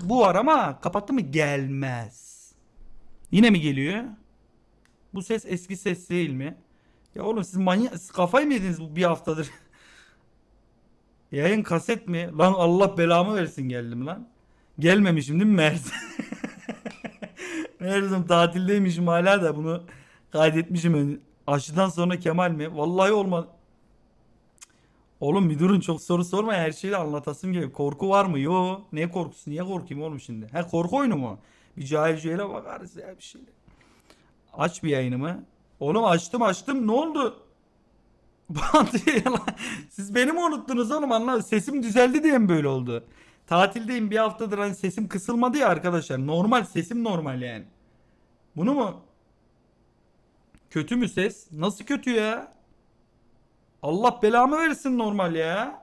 bu var ama kapattı mı gelmez. Yine mi geliyor? Bu ses eski ses değil mi? Ya oğlum siz manyak siz kafayı mı yediniz bu bir haftadır? Yayın kaset mi? Lan Allah belamı versin geldim lan. Gelmemişim değil mi Mert? Meğersem tatildeymişim hala da bunu kaydetmişim. Aşıdan sonra Kemal mi? Vallahi olmadı. Oğlum bir durun çok soru sorma her şeyi anlatasım gibi Korku var mı? Yo. Ne korkusu? Niye korkayım oğlum şimdi? He korku oyunu mu? Bir cahil cahile bakarız ya bir şeyle. Aç bir yayınımı. Oğlum açtım açtım ne oldu? Siz beni mi unuttunuz oğlum anla sesim düzeldi diye mi böyle oldu? Tatildeyim bir haftadır hani sesim kısılmadı ya arkadaşlar. Normal sesim normal yani. Bunu mu? Kötü mü ses? Nasıl kötü ya? Allah belamı versin normal ya.